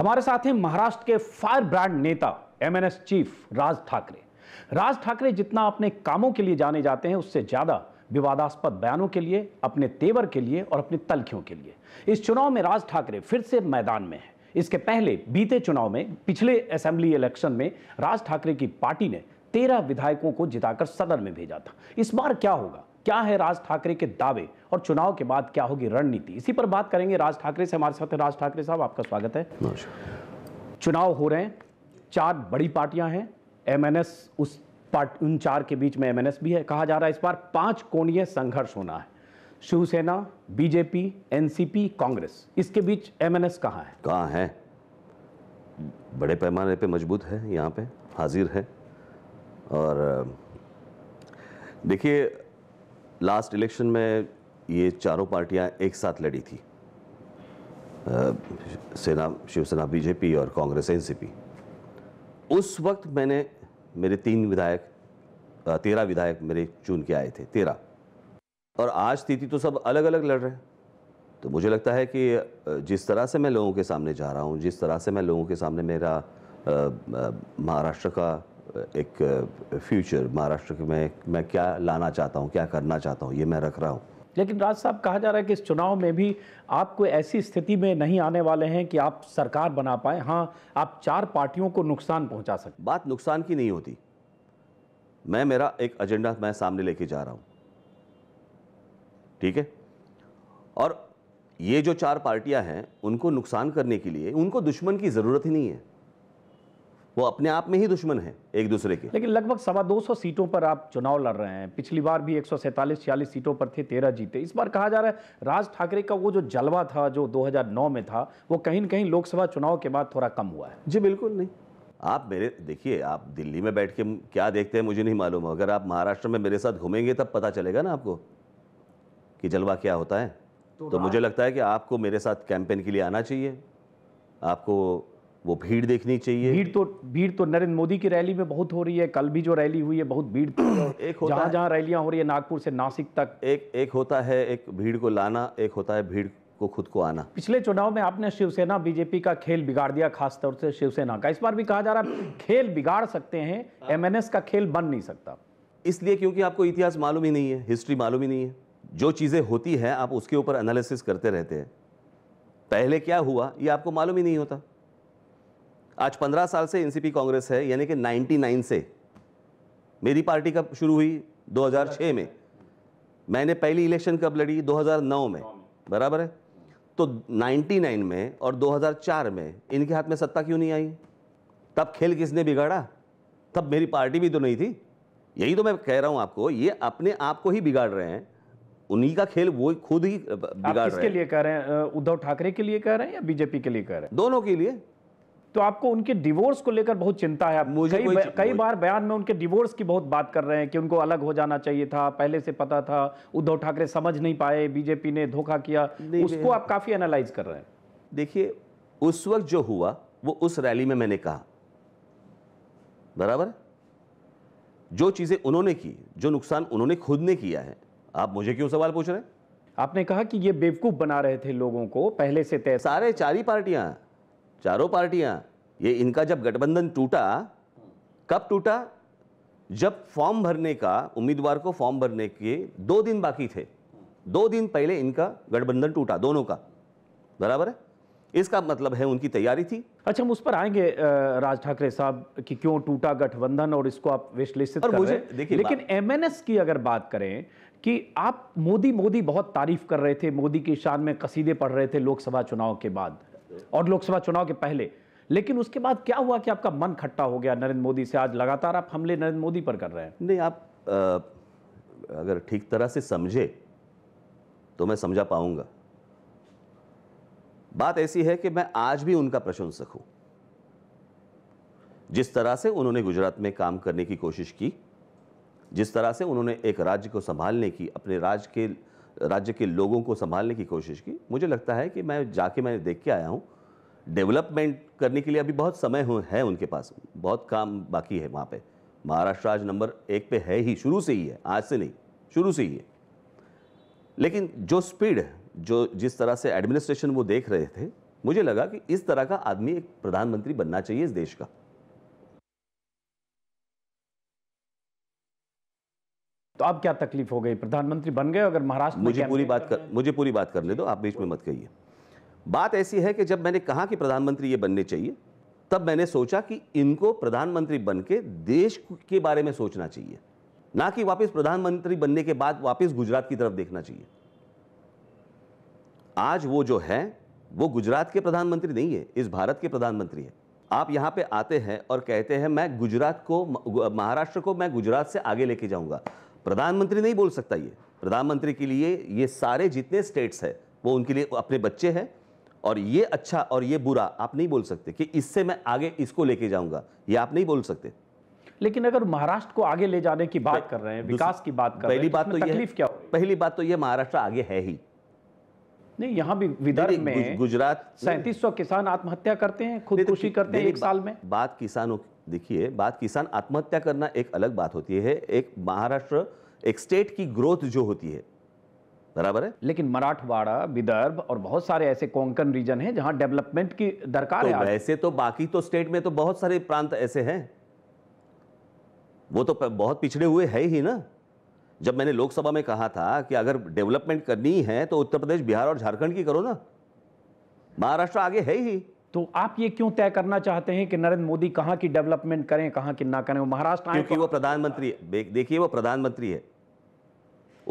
हमारे साथ हैं महाराष्ट्र के फायर ब्रांड नेता एमएनएस चीफ राज ठाकरे राज ठाकरे जितना अपने कामों के लिए जाने जाते हैं उससे ज़्यादा विवादास्पद बयानों के लिए अपने तेवर के लिए और अपनी तलखियों के लिए इस चुनाव में राज ठाकरे फिर से मैदान में है इसके पहले बीते चुनाव में पिछले असेंबली इलेक्शन में राज ठाकरे की पार्टी ने तेरह विधायकों को जिताकर सदन में भेजा था इस बार क्या होगा क्या है राज ठाकरे के दावे और चुनाव के बाद क्या होगी रणनीति इसी पर बात करेंगे राज ठाकरे से हमारे साथ राज ठाकरे साहब आपका स्वागत है चुनाव हो रहे हैं चार बड़ी पार्टियां हैं एमएनएस उस पार्ट उन चार के बीच में एमएनएस भी है कहा जा रहा है इस बार पांच कोणीय संघर्ष होना है शिवसेना बीजेपी एनसीपी कांग्रेस इसके बीच एमएनएस कहाँ है कहाँ है बड़े पैमाने पे मजबूत है यहाँ पे हाजिर है और देखिए लास्ट इलेक्शन में ये चारों पार्टियां एक साथ लड़ी थी सेना शिवसेना बीजेपी और कांग्रेस एनसीपी उस वक्त मैंने मेरे तीन विधायक तेरह विधायक मेरे चुन के आए थे तेरह और आज स्थिति तो सब अलग अलग लड़ रहे हैं तो मुझे लगता है कि जिस तरह से मैं लोगों के सामने जा रहा हूँ जिस तरह से मैं लोगों के सामने मेरा महाराष्ट्र का एक फ्यूचर महाराष्ट्र में मैं क्या लाना चाहता हूँ क्या करना चाहता हूँ ये मैं रख रहा हूँ लेकिन राज साहब कहा जा रहा है कि इस चुनाव में भी आप कोई ऐसी स्थिति में नहीं आने वाले हैं कि आप सरकार बना पाए हाँ आप चार पार्टियों को नुकसान पहुंचा सकते बात नुकसान की नहीं होती मैं मेरा एक एजेंडा मैं सामने लेके जा रहा हूं ठीक है और ये जो चार पार्टियां हैं उनको नुकसान करने के लिए उनको दुश्मन की ज़रूरत ही नहीं है वो अपने आप में ही दुश्मन है एक दूसरे के लेकिन लगभग सवा दो सौ सीटों पर आप चुनाव लड़ रहे हैं पिछली बार भी एक सौ सैंतालीस छियालीस सीटों पर थे तेरह जीते इस बार कहा जा रहा है राज ठाकरे का वो जो जलवा था जो 2009 में था वो कहीं ना कहीं लोकसभा चुनाव के बाद थोड़ा कम हुआ है जी बिल्कुल नहीं आप मेरे देखिए आप दिल्ली में बैठ के क्या देखते हैं मुझे नहीं मालूम अगर आप महाराष्ट्र में मेरे साथ घूमेंगे तब पता चलेगा ना आपको कि जलवा क्या होता है तो, तो मुझे लगता है कि आपको मेरे साथ कैंपेन के लिए आना चाहिए आपको वो भीड़ देखनी चाहिए भीड़ तो भीड़ तो नरेंद्र मोदी की रैली में बहुत हो रही है कल भी जो रैली हुई है बहुत भीड़ एक होता जहां जहां रैलियां हो रही है नागपुर से नासिक तक एक एक होता है एक भीड़ को लाना एक होता है भीड़ को खुद को आना पिछले चुनाव में आपने शिवसेना बीजेपी का खेल बिगाड़ दिया खासतौर से शिवसेना का इस बार भी कहा जा रहा है खेल बिगाड़ सकते हैं एम का खेल बन नहीं सकता इसलिए क्योंकि आपको इतिहास मालूम ही नहीं है हिस्ट्री मालूम ही नहीं है जो चीज़ें होती हैं आप उसके ऊपर एनालिसिस करते रहते हैं पहले क्या हुआ ये आपको मालूम ही नहीं होता आज 15 साल से एनसीपी कांग्रेस है यानी कि 99 से मेरी पार्टी कब शुरू हुई 2006 में मैंने पहली इलेक्शन कब लड़ी 2009 में बराबर है तो 99 में और 2004 में इनके हाथ में सत्ता क्यों नहीं आई तब खेल किसने बिगाड़ा तब मेरी पार्टी भी तो नहीं थी यही तो मैं कह रहा हूँ आपको ये अपने आप को ही बिगाड़ रहे हैं उन्हीं का खेल वो खुद ही बिगाड़ रहे किसके लिए कह रहे हैं उद्धव ठाकरे के लिए कह रहे हैं या बीजेपी के लिए कह रहे हैं दोनों के लिए तो आपको उनके डिवोर्स को लेकर बहुत चिंता है मुझे कई, ब, कई बार बयान में उनके डिवोर्स की बहुत बात कर रहे हैं कि उनको अलग हो जाना चाहिए था पहले से पता था उद्धव ठाकरे समझ नहीं पाए बीजेपी ने धोखा किया उसको आप काफी एनालाइज कर रहे हैं देखिए उस वक्त जो हुआ वो उस रैली में मैंने कहा बराबर जो चीजें उन्होंने की जो नुकसान उन्होंने खुद ने किया है आप मुझे क्यों सवाल पूछ रहे हैं आपने कहा कि ये बेवकूफ बना रहे थे लोगों को पहले से तय सारे चार ही पार्टियां चारों पार्टियां ये इनका जब गठबंधन टूटा कब टूटा जब फॉर्म भरने का उम्मीदवार को फॉर्म भरने के दो दिन बाकी थे दो दिन पहले इनका गठबंधन टूटा दोनों का बराबर है इसका मतलब है उनकी तैयारी थी अच्छा हम उस पर आएंगे राज ठाकरे साहब कि क्यों टूटा गठबंधन और इसको आप विश्लेषित कर रहे हैं लेकिन एमएनएस की अगर बात करें कि आप मोदी मोदी बहुत तारीफ कर रहे थे मोदी की शान में कसीदे पढ़ रहे थे लोकसभा चुनाव के बाद और लोकसभा चुनाव के पहले लेकिन उसके बाद क्या हुआ कि आपका मन खट्टा हो गया नरेंद्र मोदी से आज लगातार आप हमले नरेंद्र मोदी पर कर रहे हैं नहीं आप अगर ठीक तरह से समझे तो मैं समझा पाऊंगा बात ऐसी है कि मैं आज भी उनका प्रशंसक हूं जिस तरह से उन्होंने गुजरात में काम करने की कोशिश की जिस तरह से उन्होंने एक राज्य को संभालने की अपने राज्य के राज्य के लोगों को संभालने की कोशिश की मुझे लगता है कि मैं जाके मैं देख के आया हूँ डेवलपमेंट करने के लिए अभी बहुत समय है उनके पास बहुत काम बाकी है वहाँ पे महाराष्ट्र आज नंबर एक पे है ही शुरू से ही है आज से नहीं शुरू से ही है लेकिन जो स्पीड जो जिस तरह से एडमिनिस्ट्रेशन वो देख रहे थे मुझे लगा कि इस तरह का आदमी एक प्रधानमंत्री बनना चाहिए इस देश का अब क्या तकलीफ हो गई प्रधानमंत्री बन गए अगर महाराष्ट्र मुझे पूरी बात कर मुझे पूरी बात करने दो आप बीच में मत कहिए बात ऐसी है कि जब मैंने कहा कि प्रधानमंत्री ये बनने चाहिए तब मैंने सोचा कि इनको प्रधानमंत्री बन के देश के बारे में सोचना चाहिए ना कि वापस प्रधानमंत्री बनने के बाद वापस गुजरात की तरफ देखना चाहिए आज वो जो है वो गुजरात के प्रधानमंत्री नहीं है इस भारत के प्रधानमंत्री है आप यहाँ पे आते हैं और कहते हैं मैं गुजरात को महाराष्ट्र को मैं गुजरात से आगे लेके जाऊंगा प्रधानमंत्री नहीं बोल सकता ये प्रधानमंत्री के लिए ये सारे जितने स्टेट्स हैं वो उनके लिए अपने बच्चे हैं और ये अच्छा और ये बुरा आप नहीं बोल सकते कि इससे मैं आगे इसको लेके जाऊंगा ये आप नहीं बोल सकते लेकिन अगर महाराष्ट्र को आगे ले जाने की बात कर रहे हैं विकास की बात कर तो पहली बात तो ये क्या पहली बात तो ये महाराष्ट्र आगे है ही नहीं यहाँ भी विदर्भ में गुजरात सैंतीस किसान आत्महत्या करते हैं खुदकुशी तो करते हैं एक साल में बात किसानों की देखिए बात किसान आत्महत्या करना एक अलग बात होती है एक महाराष्ट्र एक स्टेट की ग्रोथ जो होती है बराबर है लेकिन मराठवाड़ा विदर्भ और बहुत सारे ऐसे कोंकण रीजन हैं जहां डेवलपमेंट की दरकार तो है वैसे तो बाकी तो स्टेट में तो बहुत सारे प्रांत ऐसे हैं वो तो बहुत पिछड़े हुए है ही ना जब मैंने लोकसभा में कहा था कि अगर डेवलपमेंट करनी है तो उत्तर प्रदेश बिहार और झारखंड की करो ना महाराष्ट्र आगे है ही तो आप ये क्यों तय करना चाहते हैं कि नरेंद्र मोदी कहाँ की डेवलपमेंट करें कहाँ की ना करें वो महाराष्ट्र क्योंकि तो वो प्रधानमंत्री देखिए वो प्रधानमंत्री है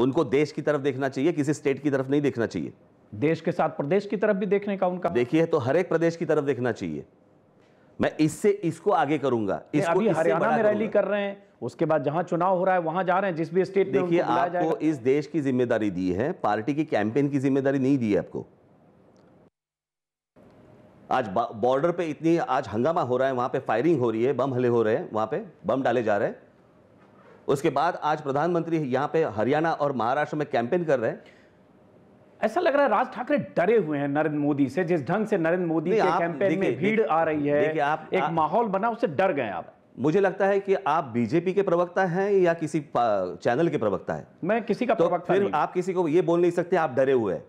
उनको देश की तरफ देखना चाहिए किसी स्टेट की तरफ नहीं देखना चाहिए देश के साथ प्रदेश की तरफ भी देखने का उनका देखिए तो हर एक प्रदेश की तरफ देखना चाहिए मैं इससे इसको आगे करूंगा इसको अभी हरियाणा में रैली कर रहे हैं उसके बाद जहां चुनाव हो रहा है वहां जा रहे हैं जिस भी स्टेट देखिए आपको इस देश की जिम्मेदारी दी है पार्टी की कैंपेन की जिम्मेदारी नहीं दी है आपको आज बॉर्डर पे इतनी आज हंगामा हो रहा है वहां पे फायरिंग हो रही है बम हले हो रहे हैं वहां पे बम डाले जा रहे हैं उसके बाद आज प्रधानमंत्री यहाँ पे हरियाणा और महाराष्ट्र में कैंपेन कर रहे हैं ऐसा लग रहा है राज ठाकरे डरे हुए हैं नरेंद्र मोदी से जिस ढंग से नरेंद्र मोदी के कैंपेन में भीड़ आ रही है आप एक माहौल बना उससे डर गए आप मुझे लगता है कि आप बीजेपी के प्रवक्ता हैं या किसी चैनल के प्रवक्ता हैं मैं किसी का तो प्रवक्ता फिर नहीं। आप किसी को ये बोल नहीं सकते आप डरे हुए हैं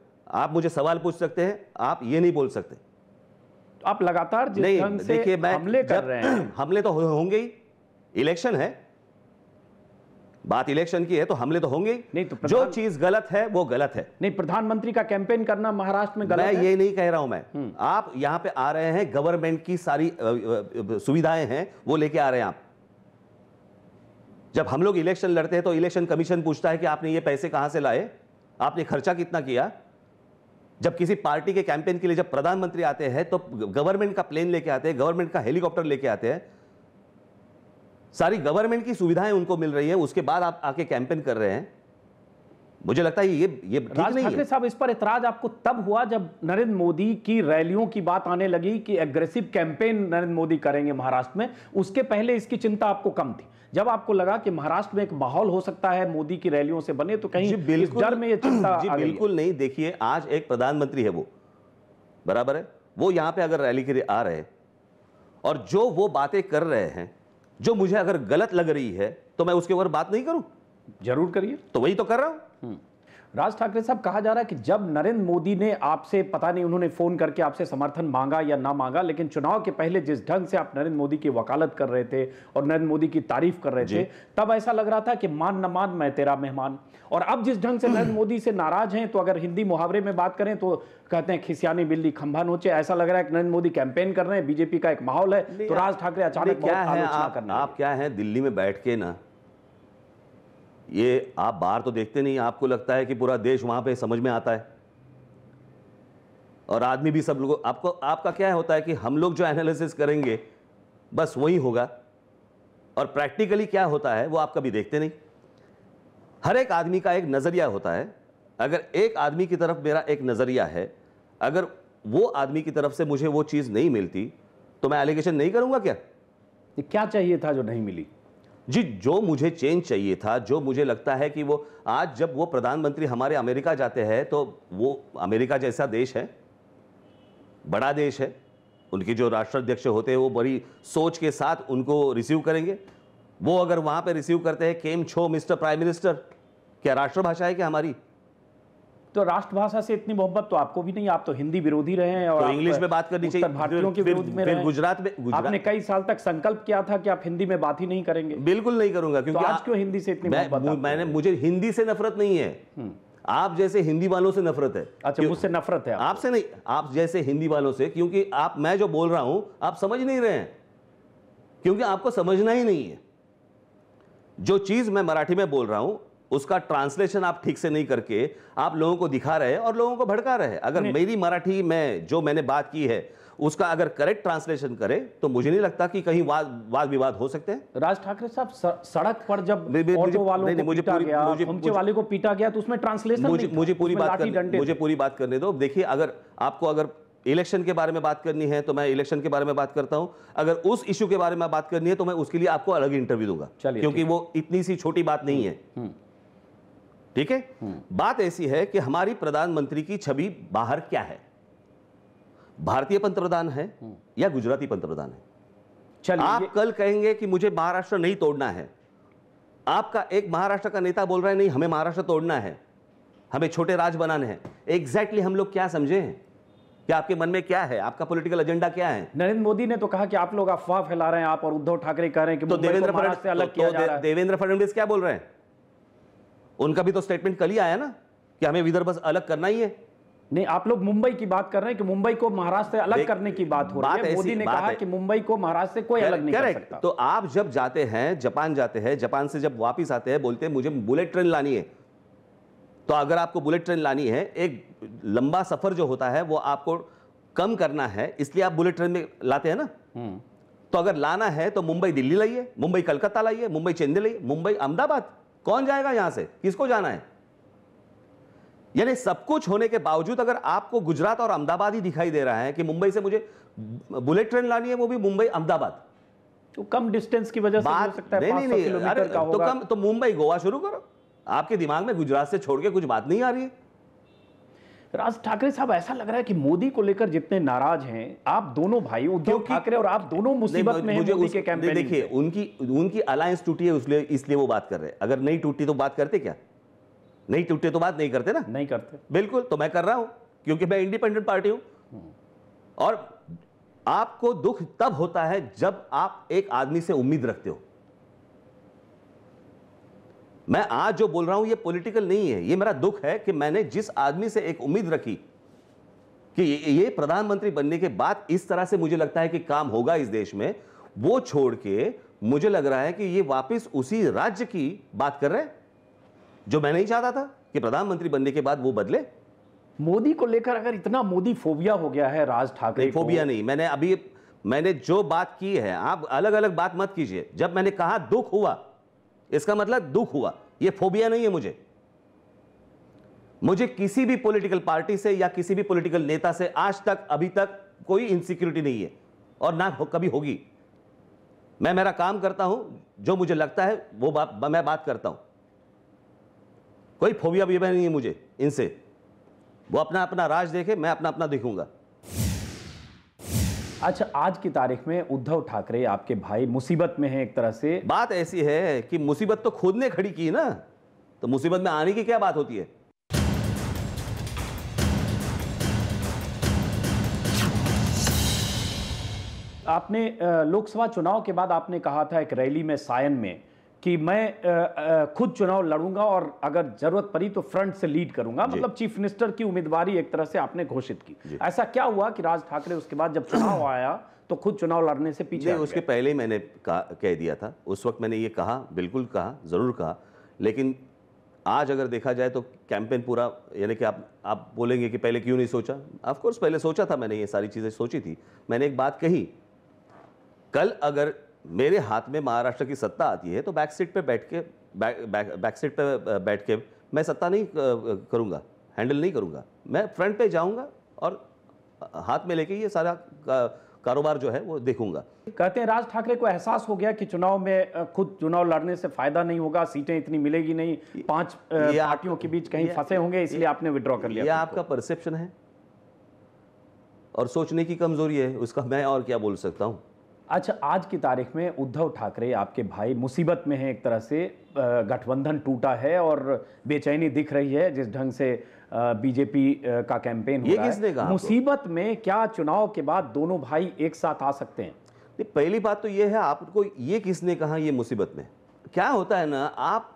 आप मुझे सवाल पूछ सकते हैं आप ये नहीं बोल सकते आप लगातार जिस ढंग से हमले कर रहे हैं हमले तो होंगे ही इलेक्शन है बात इलेक्शन की है तो हमले तो होंगे नहीं तो जो चीज गलत है वो गलत है नहीं प्रधानमंत्री का कैंपेन करना महाराष्ट्र में गलत मैं है? ये नहीं कह रहा हूं मैं हम्म। आप यहां पे आ रहे हैं गवर्नमेंट की सारी सुविधाएं हैं वो लेके आ रहे हैं आप जब हम लोग इलेक्शन लड़ते हैं तो इलेक्शन कमीशन पूछता है कि आपने ये पैसे कहां से लाए आपने खर्चा कितना किया जब किसी पार्टी के कैंपेन के लिए जब प्रधानमंत्री आते हैं तो गवर्नमेंट का प्लेन लेके आते हैं गवर्नमेंट का हेलीकॉप्टर लेके आते हैं सारी गवर्नमेंट की सुविधाएं उनको मिल रही है उसके बाद आप आके कैंपेन कर रहे हैं मुझे लगता है ये ये नहीं है साहब इस पर इतराज आपको तब हुआ जब नरेंद्र मोदी की रैलियों की बात आने लगी कि एग्रेसिव कैंपेन नरेंद्र मोदी करेंगे महाराष्ट्र में उसके पहले इसकी चिंता आपको कम थी जब आपको लगा कि महाराष्ट्र में एक माहौल हो सकता है मोदी की रैलियों से बने तो कहीं बिल्कुल डर में ये चिंता जी बिल्कुल नहीं देखिए आज एक प्रधानमंत्री है वो बराबर है वो यहां पे अगर रैली के लिए आ रहे और जो वो बातें कर रहे हैं जो मुझे अगर गलत लग रही है तो मैं उसके ऊपर बात नहीं करूं जरूर करिए तो वही तो कर रहा हूं राज ठाकरे साहब कहा जा रहा है कि जब नरेंद्र मोदी ने आपसे पता नहीं उन्होंने फोन करके आपसे समर्थन मांगा या ना मांगा लेकिन चुनाव के पहले जिस ढंग से आप नरेंद्र मोदी की वकालत कर रहे थे और नरेंद्र मोदी की तारीफ कर रहे थे तब ऐसा लग रहा था कि मान न मान मैं तेरा मेहमान और अब जिस ढंग से नरेंद्र मोदी से नाराज हैं तो अगर हिंदी मुहावरे में बात करें तो कहते हैं खिसियानी बिल्ली खंभा नोचे ऐसा लग रहा है कि नरेंद्र मोदी कैंपेन कर रहे हैं बीजेपी का एक माहौल है तो राज ठाकरे अचानक क्या है आप क्या है दिल्ली में बैठ के ना ये आप बाहर तो देखते नहीं आपको लगता है कि पूरा देश वहाँ पे समझ में आता है और आदमी भी सब लोगों आपको आपका क्या होता है कि हम लोग जो एनालिसिस करेंगे बस वही होगा और प्रैक्टिकली क्या होता है वो आप कभी देखते नहीं हर एक आदमी का एक नज़रिया होता है अगर एक आदमी की तरफ मेरा एक नज़रिया है अगर वो आदमी की तरफ से मुझे वो चीज़ नहीं मिलती तो मैं एलिगेशन नहीं करूँगा क्या क्या चाहिए था जो नहीं मिली जी जो मुझे चेंज चाहिए था जो मुझे लगता है कि वो आज जब वो प्रधानमंत्री हमारे अमेरिका जाते हैं तो वो अमेरिका जैसा देश है बड़ा देश है उनके जो राष्ट्राध्यक्ष होते हैं वो बड़ी सोच के साथ उनको रिसीव करेंगे वो अगर वहाँ पे रिसीव करते हैं केम छो मिस्टर प्राइम मिनिस्टर क्या राष्ट्रभाषा है क्या हमारी तो राष्ट्रभाषा से इतनी मोहब्बत तो आपको भी नहीं आप तो हिंदी विरोधी रहे हैं और तो इंग्लिश में बात करनी चाहिए भारतीयों के विरोध में गुजरात में गुजरात आपने कई साल तक संकल्प किया था कि आप हिंदी में बात ही नहीं करेंगे बिल्कुल नहीं करूंगा क्योंकि तो आज क्यों हिंदी से इतनी मैंने मुझे हिंदी से नफरत नहीं है हम्म। आप जैसे हिंदी वालों से नफरत है अच्छा मुझसे नफरत है आपसे नहीं आप जैसे हिंदी वालों से क्योंकि आप मैं जो बोल रहा हूं आप समझ नहीं रहे हैं क्योंकि आपको समझना ही नहीं है जो चीज मैं मराठी में बोल रहा हूं उसका ट्रांसलेशन आप ठीक से नहीं करके आप लोगों को दिखा रहे हैं और लोगों को भड़का रहे हैं अगर मेरी मराठी में जो मैंने बात की है उसका अगर करेक्ट ट्रांसलेशन करे तो मुझे नहीं लगता कि कहीं वाद वाद विवाद हो सकते हैं राज ठाकरे साहब सड़क पर जब ऑटो वालों नहीं, मुझे पूरी गया, मुझे, मुझे वाले को पीटा गया तो उसमें ट्रांसलेशन मुझे मुझे पूरी बात मुझे पूरी बात करने दो देखिए अगर आपको अगर इलेक्शन के बारे में बात करनी है तो मैं इलेक्शन के बारे में बात करता हूं अगर उस इश्यू के बारे में बात करनी है तो मैं उसके लिए आपको अलग इंटरव्यू दूंगा क्योंकि वो इतनी सी छोटी बात नहीं है हम्म, हम्म। ठीक है हम्म। बात ऐसी है कि हमारी प्रधानमंत्री की छवि बाहर क्या है भारतीय पंतप्रधान है हम्म। या गुजराती पंतप्रधान है चलिए आप कल कहेंगे कि मुझे महाराष्ट्र नहीं तोड़ना है आपका एक महाराष्ट्र का नेता बोल रहा है नहीं हमें महाराष्ट्र तोड़ना है हमें छोटे राज बनाने हैं एग्जैक्टली हम लोग क्या समझे हैं कि आपके मन में क्या है आपका पॉलिटिकल एजेंडा क्या है नरेंद्र मोदी ने तो कहा कि आप लोग अफवाह फैला रहे हैं आप और उद्धव ठाकरे कह रहे हैं कि तो देवेंद्र तो देवेंद्र फडणवीस क्या बोल रहे हैं उनका भी तो स्टेटमेंट कल ही आया ना कि हमें विदर्भ अलग करना ही है नहीं आप लोग मुंबई की बात कर रहे हैं कि मुंबई को महाराष्ट्र से अलग करने की बात हो रही है मोदी ने कहा कि मुंबई को महाराष्ट्र से कोई अलग नहीं कर सकता तो आप जब जाते हैं जापान जाते हैं जापान से जब वापस आते हैं बोलते हैं मुझे बुलेट ट्रेन लानी है तो अगर आपको बुलेट ट्रेन लानी है एक लंबा सफर जो होता है वो आपको कम करना है इसलिए आप बुलेट ट्रेन में लाते हैं ना हम्म। तो अगर लाना है तो मुंबई दिल्ली लाइए मुंबई कलकत्ता लाइए मुंबई चेन्नई लाइए मुंबई अहमदाबाद कौन जाएगा यहां से किसको जाना है यानी सब कुछ होने के बावजूद अगर आपको गुजरात और अहमदाबाद ही दिखाई दे रहा है कि मुंबई से मुझे बुलेट ट्रेन लानी है वो भी मुंबई अहमदाबाद तो कम डिस्टेंस की वजह से हो सकता है नहीं नहीं अरे तो कम तो मुंबई गोवा शुरू करो आपके दिमाग में गुजरात से छोड़ के कुछ बात नहीं आ रही है राज ठाकरे साहब ऐसा लग रहा है कि मोदी को लेकर जितने नाराज हैं आप दोनों भाई उद्धव ठाकरे और आप दोनों मुसीबत में हैं मोदी के कैंपेन देखिए उनकी उनकी अलायंस टूटी है इसलिए इसलिए वो बात कर रहे हैं अगर नहीं टूटी तो बात करते क्या नहीं टूटे तो बात नहीं करते ना नहीं करते बिल्कुल तो मैं कर रहा हूं क्योंकि मैं इंडिपेंडेंट पार्टी हूं और आपको दुख तब होता है जब आप एक आदमी से उम्मीद रखते हो मैं आज जो बोल रहा हूं ये पॉलिटिकल नहीं है ये मेरा दुख है कि मैंने जिस आदमी से एक उम्मीद रखी कि ये प्रधानमंत्री बनने के बाद इस तरह से मुझे लगता है कि काम होगा इस देश में वो छोड़ के मुझे लग रहा है कि ये वापस उसी राज्य की बात कर रहे हैं जो मैं नहीं चाहता था कि प्रधानमंत्री बनने के बाद वो बदले मोदी को लेकर अगर इतना मोदी फोबिया हो गया है राज ठाकरे फोबिया नहीं मैंने अभी मैंने जो बात की है आप अलग अलग बात मत कीजिए जब मैंने कहा दुख हुआ इसका मतलब दुख हुआ यह फोबिया नहीं है मुझे मुझे किसी भी पॉलिटिकल पार्टी से या किसी भी पॉलिटिकल नेता से आज तक अभी तक कोई इनसिक्योरिटी नहीं है और ना हो, कभी होगी मैं मेरा काम करता हूं जो मुझे लगता है वो बात मैं बात करता हूं कोई फोबिया भी नहीं है मुझे इनसे वो अपना अपना राज देखे मैं अपना अपना दिखूंगा अच्छा आज की तारीख में उद्धव ठाकरे आपके भाई मुसीबत में है एक तरह से बात ऐसी है कि मुसीबत तो खुद ने खड़ी की ना तो मुसीबत में आने की क्या बात होती है आपने लोकसभा चुनाव के बाद आपने कहा था एक रैली में सायन में कि मैं खुद चुनाव लड़ूंगा और अगर जरूरत पड़ी तो फ्रंट से लीड करूंगा मतलब चीफ मिनिस्टर की उम्मीदवारी एक तरह से आपने घोषित की ऐसा क्या हुआ कि राज ठाकरे उसके बाद जब चुनाव आया तो खुद चुनाव लड़ने से पीछे उसके पहले ही मैंने कह दिया था उस वक्त मैंने ये कहा बिल्कुल कहा ज़रूर कहा लेकिन आज अगर देखा जाए तो कैंपेन पूरा यानी कि आप आप बोलेंगे कि पहले क्यों नहीं सोचा ऑफ कोर्स पहले सोचा था मैंने ये सारी चीज़ें सोची थी मैंने एक बात कही कल अगर मेरे हाथ में महाराष्ट्र की सत्ता आती है तो बैक सीट पे बैठ के बैक सीट पे बैठ के मैं सत्ता नहीं करूँगा हैंडल नहीं करूँगा मैं फ्रंट पे जाऊँगा और हाथ में लेके ये सारा का, कारोबार जो है वो देखूंगा कहते हैं राज ठाकरे को एहसास हो गया कि चुनाव में खुद चुनाव लड़ने से फायदा नहीं होगा सीटें इतनी मिलेगी नहीं पांच पार्टियों के बीच कहीं फंसे होंगे इसलिए आपने विड्रॉ कर लिया ये आपका परसेप्शन है और सोचने की कमजोरी है उसका मैं और क्या बोल सकता हूँ अच्छा आज की तारीख में उद्धव ठाकरे आपके भाई मुसीबत में हैं एक तरह से गठबंधन टूटा है और बेचैनी दिख रही है जिस ढंग से बीजेपी का कैंपेन ये किसने कहा मुसीबत में क्या चुनाव के बाद दोनों भाई एक साथ आ सकते हैं नहीं पहली बात तो ये है आपको ये किसने कहा ये मुसीबत में क्या होता है ना आप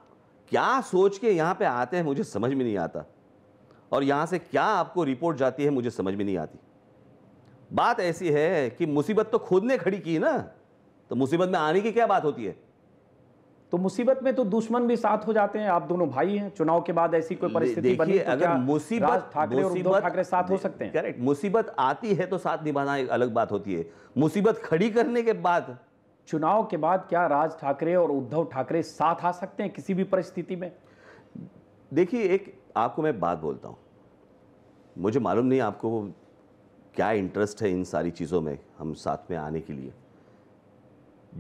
क्या सोच के यहाँ पे आते हैं मुझे समझ में नहीं आता और यहाँ से क्या आपको रिपोर्ट जाती है मुझे समझ में नहीं आती बात ऐसी है कि मुसीबत तो खुद ने खड़ी की ना तो मुसीबत में आने की क्या बात होती है तो मुसीबत में तो दुश्मन भी साथ हो जाते हैं आप दोनों भाई हैं चुनाव के बाद ऐसी कोई परिस्थिति बनी तो अगर मुसीबत ठाकरे और ठाकरे साथ हो सकते हैं करेक्ट मुसीबत आती है तो साथ निभाना एक अलग बात होती है मुसीबत खड़ी करने के बाद चुनाव के बाद क्या राज ठाकरे और उद्धव ठाकरे साथ आ सकते हैं किसी भी परिस्थिति में देखिए एक आपको मैं बात बोलता हूँ मुझे मालूम नहीं आपको क्या इंटरेस्ट है इन सारी चीज़ों में हम साथ में आने के लिए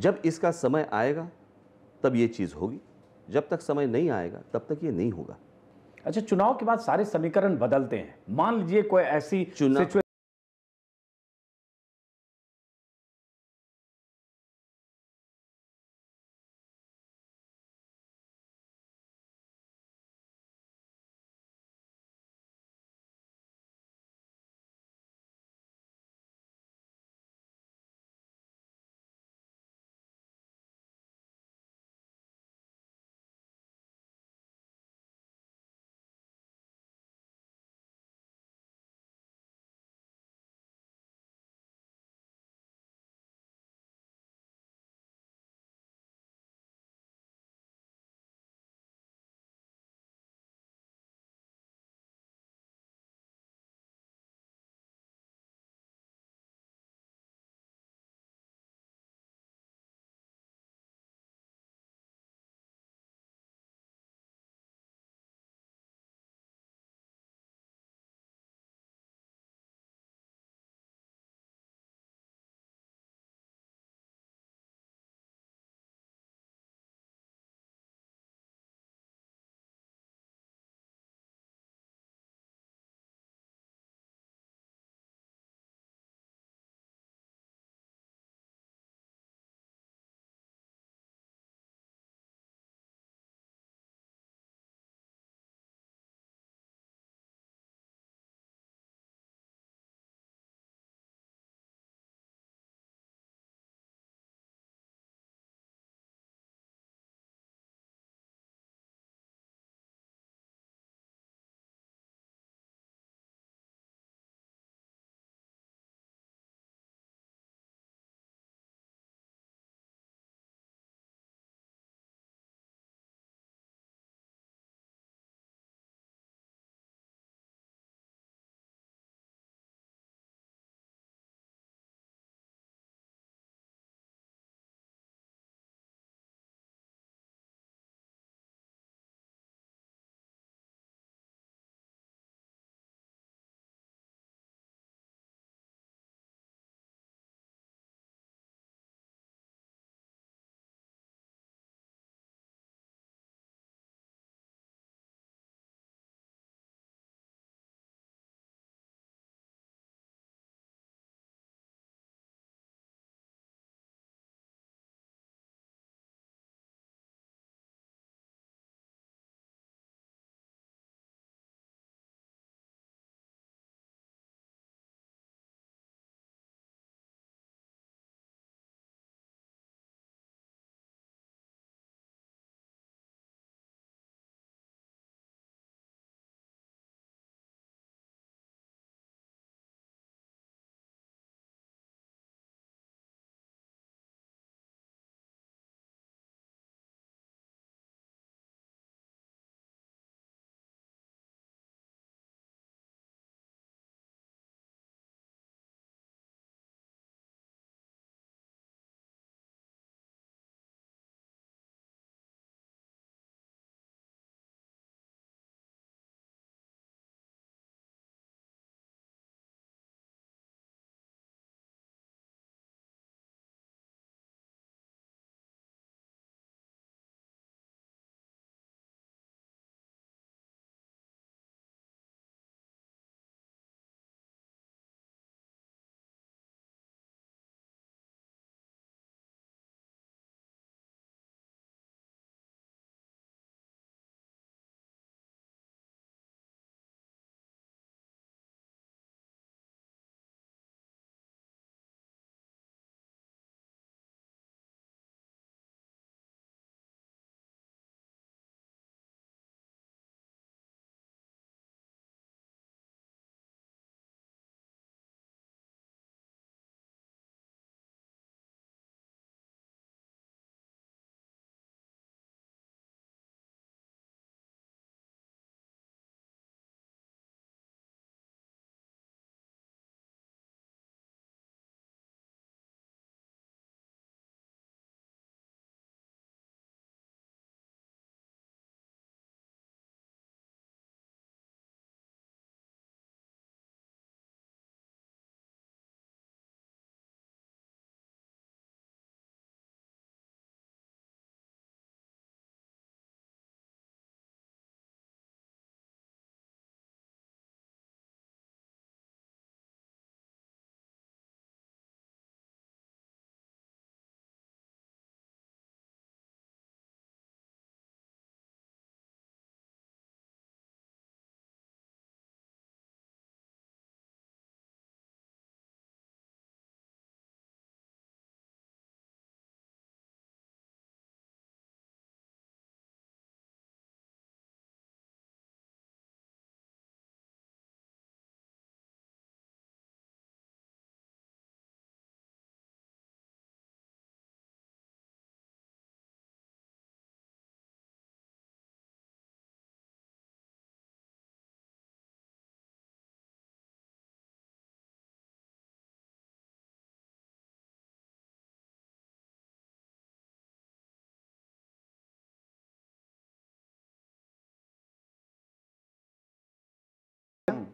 जब इसका समय आएगा तब ये चीज़ होगी जब तक समय नहीं आएगा तब तक ये नहीं होगा अच्छा चुनाव के बाद सारे समीकरण बदलते हैं मान लीजिए कोई ऐसी चुनाव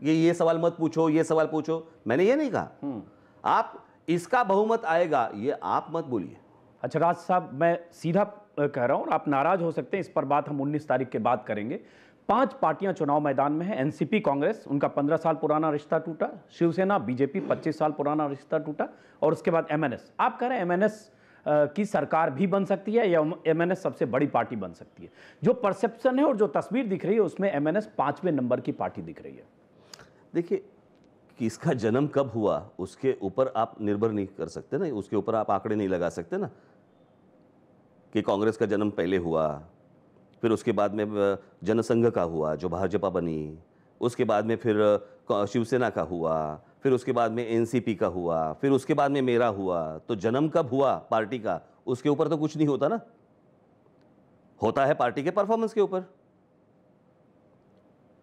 ये ये सवाल मत पूछो ये सवाल पूछो मैंने ये नहीं कहा हम्म। आप इसका बहुमत आएगा ये आप मत बोलिए अच्छा राज साहब मैं सीधा कह रहा हूँ आप नाराज हो सकते हैं इस पर बात हम 19 तारीख के बाद करेंगे पांच पार्टियां चुनाव मैदान में हैं एनसीपी कांग्रेस उनका 15 साल पुराना रिश्ता टूटा शिवसेना बीजेपी 25 साल पुराना रिश्ता टूटा और उसके बाद एमएनएस आप कह रहे हैं एमएनएस की सरकार भी बन सकती है या एमएनएस सबसे बड़ी पार्टी बन सकती है जो परसेप्शन है और जो तस्वीर दिख रही है उसमें एमएनएस पांचवें नंबर की पार्टी दिख रही है देखिए किसका जन्म कब हुआ उसके ऊपर आप निर्भर नहीं कर सकते ना उसके ऊपर आप आंकड़े नहीं लगा सकते ना कि कांग्रेस का जन्म पहले हुआ फिर उसके बाद में जनसंघ का हुआ जो भाजपा बनी उसके बाद में फिर शिवसेना का हुआ फिर उसके बाद में एनसीपी का हुआ फिर उसके बाद में मेरा हुआ तो जन्म कब हुआ पार्टी का उसके ऊपर तो कुछ नहीं होता ना होता है पार्टी के परफॉर्मेंस के ऊपर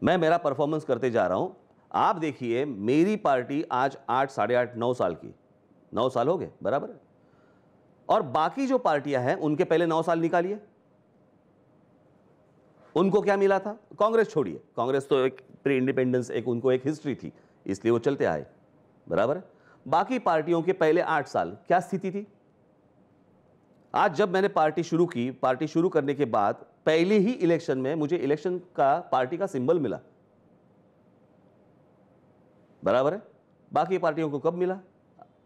मैं मेरा परफॉर्मेंस करते जा रहा हूँ आप देखिए मेरी पार्टी आज आठ साढ़े आठ नौ साल की नौ साल हो गए बराबर है और बाकी जो पार्टियां हैं उनके पहले नौ साल निकालिए उनको क्या मिला था कांग्रेस छोड़िए कांग्रेस तो एक प्री इंडिपेंडेंस एक उनको एक हिस्ट्री थी इसलिए वो चलते आए बराबर है बाकी पार्टियों के पहले आठ साल क्या स्थिति थी आज जब मैंने पार्टी शुरू की पार्टी शुरू करने के बाद पहले ही इलेक्शन में मुझे इलेक्शन का पार्टी का सिंबल मिला बराबर है बाकी पार्टियों को कब मिला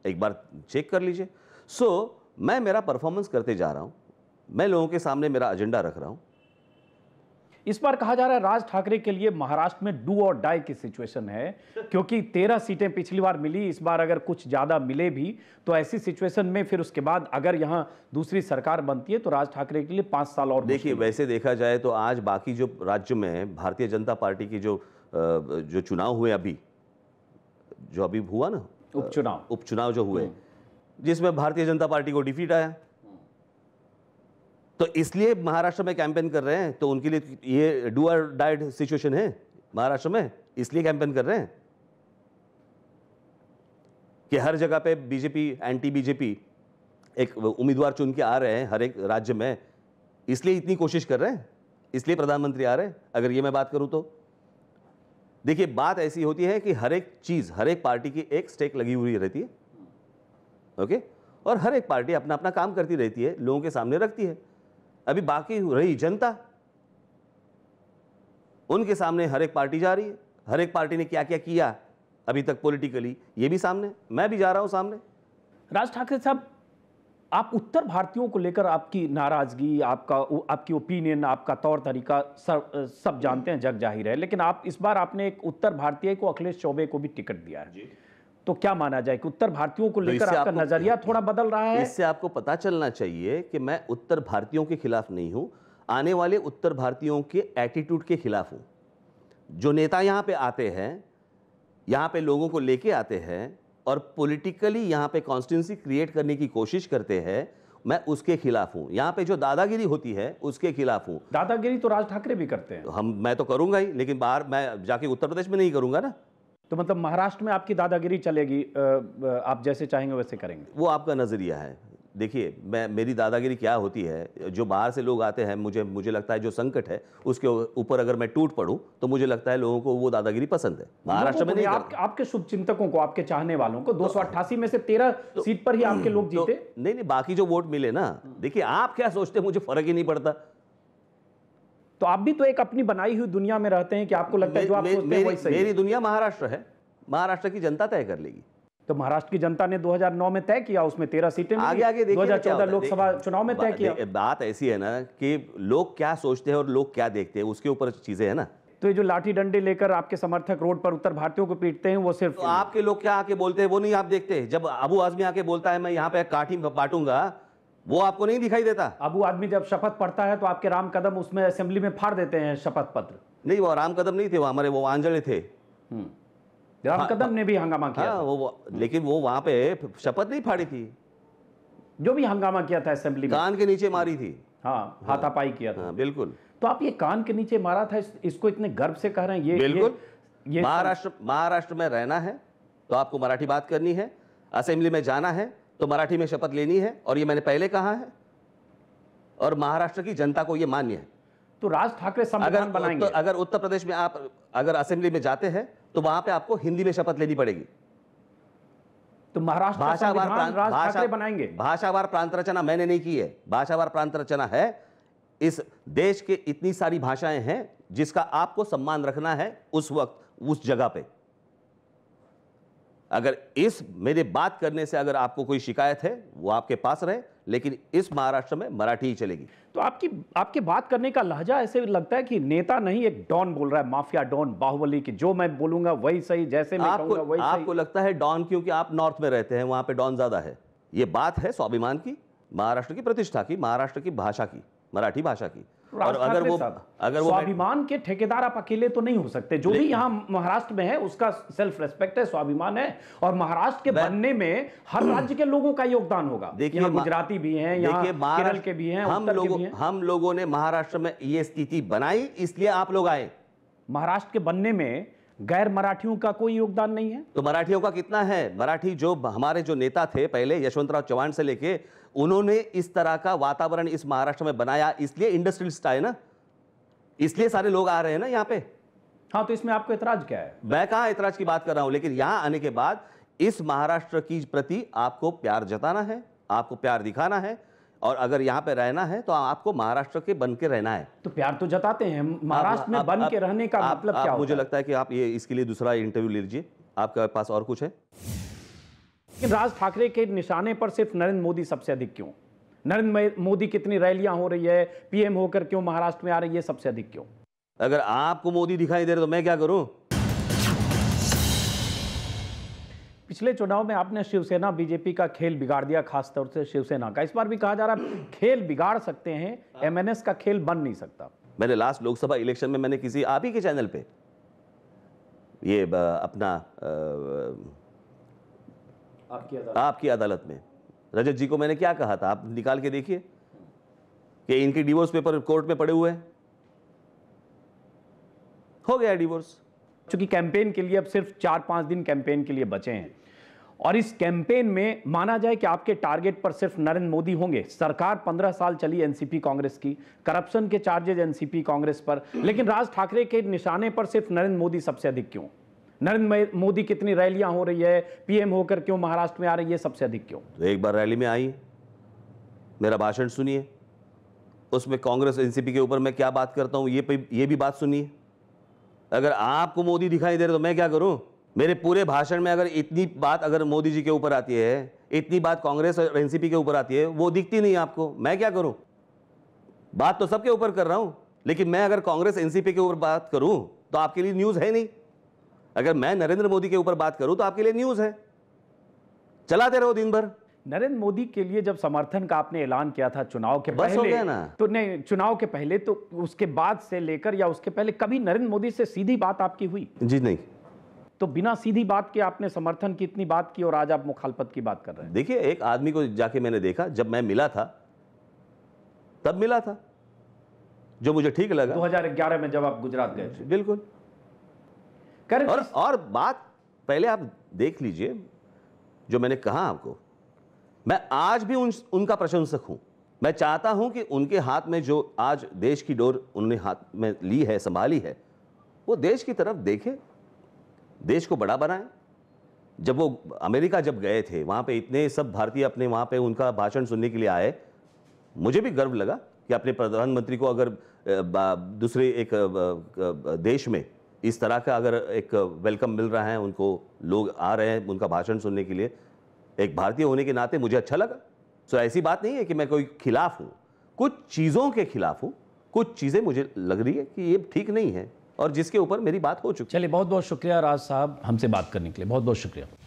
एक बार चेक कर लीजिए सो so, मैं मेरा परफॉर्मेंस करते जा रहा हूँ मैं लोगों के सामने मेरा एजेंडा रख रहा हूँ इस बार कहा जा रहा है राज ठाकरे के लिए महाराष्ट्र में डू और डाई की सिचुएशन है क्योंकि तेरह सीटें पिछली बार मिली इस बार अगर कुछ ज़्यादा मिले भी तो ऐसी सिचुएशन में फिर उसके बाद अगर यहाँ दूसरी सरकार बनती है तो राज ठाकरे के लिए पाँच साल और देखिए वैसे देखा जाए तो आज बाकी जो राज्य में भारतीय जनता पार्टी की जो जो चुनाव हुए अभी जो अभी हुआ ना उपचुनाव उपचुनाव जो हुए हम्म। जिसमें भारतीय जनता पार्टी को डिफीट आया तो इसलिए महाराष्ट्र में कैंपेन कर रहे हैं तो उनके लिए ये डू डाइड सिचुएशन है महाराष्ट्र में इसलिए कैंपेन कर रहे हैं कि हर जगह पे बीजेपी एंटी बीजेपी एक उम्मीदवार चुन के आ रहे हैं हर एक राज्य में इसलिए इतनी कोशिश कर रहे हैं इसलिए प्रधानमंत्री आ रहे हैं अगर ये मैं बात करूं तो देखिए बात ऐसी होती है कि हर एक चीज़ हर एक पार्टी की एक स्टेक लगी हुई रहती है ओके और हर एक पार्टी अपना अपना काम करती रहती है लोगों के सामने रखती है अभी बाकी रही जनता उनके सामने हर एक पार्टी जा रही है हर एक पार्टी ने क्या क्या किया अभी तक पॉलिटिकली ये भी सामने मैं भी जा रहा हूँ सामने राज ठाकरे साहब आप उत्तर भारतीयों को लेकर आपकी नाराज़गी आपका आपकी ओपिनियन आपका तौर तरीका सब सब जानते हैं जग जाहिर है लेकिन आप इस बार आपने एक उत्तर भारतीय को अखिलेश चौबे को भी टिकट दिया है तो क्या माना जाए कि उत्तर भारतीयों को तो लेकर तो आपका नज़रिया थोड़ा बदल रहा है इससे आपको पता चलना चाहिए कि मैं उत्तर भारतीयों के खिलाफ नहीं हूँ आने वाले उत्तर भारतीयों के एटीट्यूड के खिलाफ हूँ जो नेता यहाँ पे आते हैं यहाँ पे लोगों को लेके आते हैं और पॉलिटिकली यहाँ पे कॉन्स्टिट्यूंसी क्रिएट करने की कोशिश करते हैं मैं उसके खिलाफ हूँ यहाँ पे जो दादागिरी होती है उसके खिलाफ हूँ दादागिरी तो राज ठाकरे भी करते हैं हम मैं तो करूंगा ही लेकिन बाहर मैं जाके उत्तर प्रदेश में नहीं करूंगा ना तो मतलब महाराष्ट्र में आपकी दादागिरी चलेगी आप जैसे चाहेंगे वैसे करेंगे वो आपका नज़रिया है देखिए मैं मेरी दादागिरी क्या होती है जो बाहर से लोग आते हैं मुझे मुझे लगता है जो संकट है उसके ऊपर अगर मैं टूट पड़ूं तो मुझे लगता है लोगों को वो दादागिरी पसंद है महाराष्ट्र में नहीं आप, आपके चिंतकों को आपके चाहने वालों को दो तो अट्ठासी में से तेरह तो सीट पर ही आपके तो लोग जीते नहीं नहीं बाकी जो वोट मिले ना हाँ। देखिए आप क्या सोचते मुझे फर्क ही नहीं पड़ता तो आप भी तो एक अपनी बनाई हुई दुनिया में रहते हैं कि आपको लगता है जो आप सोचते हैं मेरी दुनिया महाराष्ट्र है महाराष्ट्र की जनता तय कर लेगी तो महाराष्ट्र की जनता ने 2009 में तय किया उसमें तेरह सीटें आगे आगे दो हजार लोकसभा चुनाव में तय किया बात ऐसी है ना कि लोग क्या सोचते हैं और लोग क्या देखते हैं उसके ऊपर चीजें है ना तो ये जो लाठी डंडे लेकर आपके समर्थक रोड पर उत्तर भारतीयों को पीटते हैं वो सिर्फ तो आपके लोग क्या आके बोलते हैं वो नहीं आप देखते जब अबू आजमी आके बोलता है मैं यहाँ पे काठी बांटूंगा वो आपको नहीं दिखाई देता अबू आदमी जब शपथ पढ़ता है तो आपके राम कदम उसमें असेंबली में फाड़ देते हैं शपथ पत्र नहीं वो राम कदम नहीं थे वो हमारे वो आंजड़े थे हम्म। हाँ, राम कदम हाँ। ने भी हंगामा किया हाँ, वो लेकिन वो वहां पे शपथ नहीं फाड़ी थी जो भी हंगामा किया था असेंबली कान के नीचे मारी थी हाँ, हाँ। हाथापाई किया था बिल्कुल तो आप ये कान के नीचे मारा था इसको इतने गर्व से कह रहे हैं ये बिल्कुल ये महाराष्ट्र महाराष्ट्र में रहना है तो आपको मराठी बात करनी है असेंबली में जाना है तो मराठी में शपथ लेनी है और ये मैंने पहले कहा है और महाराष्ट्र की जनता को ये मान्य है तो राज ठाकरे अगर बनाएंगे तो अगर उत्तर प्रदेश में आप अगर असेंबली में जाते हैं तो वहां पे आपको हिंदी में शपथ लेनी पड़ेगी तो महाराष्ट्र भाषावार भाषा बनाएंगे भाषावार प्रांत रचना मैंने नहीं की है भाषावार प्रांत रचना है इस देश के इतनी सारी भाषाएं हैं जिसका आपको सम्मान रखना है उस वक्त उस जगह पे अगर इस मेरे बात करने से अगर आपको कोई शिकायत है वो आपके पास रहे लेकिन इस महाराष्ट्र में मराठी ही चलेगी तो आपकी आपके बात करने का लहजा ऐसे लगता है कि नेता नहीं एक डॉन बोल रहा है माफिया डॉन बाहुबली की जो मैं बोलूंगा वही सही जैसे मैं आपको वही आपको लगता है डॉन क्योंकि आप नॉर्थ में रहते हैं वहां पे डॉन ज़्यादा है ये बात है स्वाभिमान की महाराष्ट्र की प्रतिष्ठा की महाराष्ट्र की भाषा की मराठी भाषा की और अगर वो अगर वो स्वाभिमान के ठेकेदार आप अकेले तो नहीं हो सकते जो भी यहाँ महाराष्ट्र में है उसका सेल्फ रेस्पेक्ट है स्वाभिमान है और महाराष्ट्र के बनने में हर राज्य के लोगों का योगदान होगा देखिए गुजराती भी है यहाँ केरल के भी हैं हम लोगों हम लोगों ने महाराष्ट्र में ये स्थिति बनाई इसलिए आप लोग आए महाराष्ट्र के बनने में गैर मराठियों का कोई योगदान नहीं है तो मराठियों का कितना है मराठी जो हमारे जो नेता थे पहले यशवंतराव चौहान से लेके उन्होंने इस तरह का वातावरण इस महाराष्ट्र में बनाया इसलिए इंडस्ट्रियलिस्ट आए ना इसलिए सारे लोग आ रहे हैं ना यहाँ पे हाँ तो इसमें आपको इतराज क्या है मैं कहा इतराज की बात कर रहा हूँ लेकिन यहाँ आने के बाद इस महाराष्ट्र की प्रति आपको प्यार जताना है आपको प्यार दिखाना है और अगर यहाँ पे रहना है तो आपको महाराष्ट्र के बन के रहना है तो प्यार तो जताते हैं महाराष्ट्र में बन के रहने का मतलब क्या मुझे लगता है कि आप ये इसके लिए दूसरा इंटरव्यू ले लीजिए आपके पास और कुछ है लेकिन राज ठाकरे के निशाने पर सिर्फ नरेंद्र मोदी सबसे अधिक क्यों नरेंद्र मोदी कितनी रैलियां हो रही है पीएम होकर क्यों महाराष्ट्र में आ रही है सबसे अधिक क्यों अगर आपको मोदी दिखाई दे रहे तो मैं क्या करूं पिछले चुनाव में आपने शिवसेना बीजेपी का खेल बिगाड़ दिया खासतौर से शिवसेना का इस बार भी कहा जा रहा है खेल बिगाड़ सकते हैं एमएनएस का खेल बन नहीं सकता मैंने लास्ट लोकसभा इलेक्शन में मैंने किसी आप ही के चैनल पे ये अपना आपकी अदालत, आपकी अदालत में रजत जी को मैंने क्या कहा था आप निकाल के देखिए कि इनके डिवोर्स पेपर कोर्ट में पड़े हुए हो गया डिवोर्स चूंकि कैंपेन के लिए अब सिर्फ चार पांच दिन कैंपेन के लिए बचे हैं और इस कैंपेन में माना जाए कि आपके टारगेट पर सिर्फ नरेंद्र मोदी होंगे सरकार 15 साल चली एनसीपी कांग्रेस की करप्शन के चार्जेज एनसीपी कांग्रेस पर लेकिन राज ठाकरे के निशाने पर सिर्फ नरेंद्र मोदी सबसे अधिक क्यों नरेंद्र मोदी कितनी रैलियां हो रही है पीएम होकर क्यों महाराष्ट्र में आ रही है सबसे अधिक क्यों तो एक बार रैली में आई मेरा भाषण सुनिए उसमें कांग्रेस एनसीपी के ऊपर मैं क्या बात करता हूँ ये ये भी बात सुनिए अगर आपको मोदी दिखाई दे रहे तो मैं क्या करूँ मेरे पूरे भाषण में अगर इतनी बात अगर मोदी जी के ऊपर आती है इतनी बात कांग्रेस और एनसीपी के ऊपर आती है वो दिखती नहीं आपको मैं क्या करूं बात तो सबके ऊपर कर रहा हूं लेकिन मैं अगर कांग्रेस एनसीपी के ऊपर बात करूं तो आपके लिए न्यूज़ है नहीं अगर मैं नरेंद्र मोदी के ऊपर बात करूं तो आपके लिए न्यूज़ है चलाते रहो दिन भर नरेंद्र मोदी के लिए जब समर्थन का आपने ऐलान किया था चुनाव के बस पहले हो गया ना तो नहीं चुनाव के पहले तो उसके बाद से लेकर या उसके पहले कभी नरेंद्र मोदी से सीधी बात आपकी हुई जी नहीं तो बिना सीधी बात के आपने समर्थन की इतनी बात की और आज आप मुखालपत की बात कर रहे हैं देखिए एक आदमी को जाके मैंने देखा जब मैं मिला था तब मिला था जो मुझे ठीक लगा 2011 में जब आप गुजरात गए थे बिल्कुल और, और बात पहले आप देख लीजिए जो मैंने कहा आपको मैं आज भी उन उनका प्रशंसक हूं मैं चाहता हूं कि उनके हाथ में जो आज देश की डोर उन्होंने हाथ में ली है संभाली है वो देश की तरफ देखे देश को बड़ा बनाएं जब वो अमेरिका जब गए थे वहाँ पे इतने सब भारतीय अपने वहाँ पे उनका भाषण सुनने के लिए आए मुझे भी गर्व लगा कि अपने प्रधानमंत्री को अगर दूसरे एक देश में इस तरह का अगर एक वेलकम मिल रहा है उनको लोग आ रहे हैं उनका भाषण सुनने के लिए एक भारतीय होने के नाते मुझे अच्छा लगा सो ऐसी बात नहीं है कि मैं कोई खिलाफ हूँ कुछ चीज़ों के खिलाफ हूँ कुछ चीज़ें मुझे लग रही है कि ये ठीक नहीं है और जिसके ऊपर मेरी बात हो चुकी चलिए बहुत बहुत शुक्रिया राज साहब हमसे बात करने के लिए बहुत बहुत शुक्रिया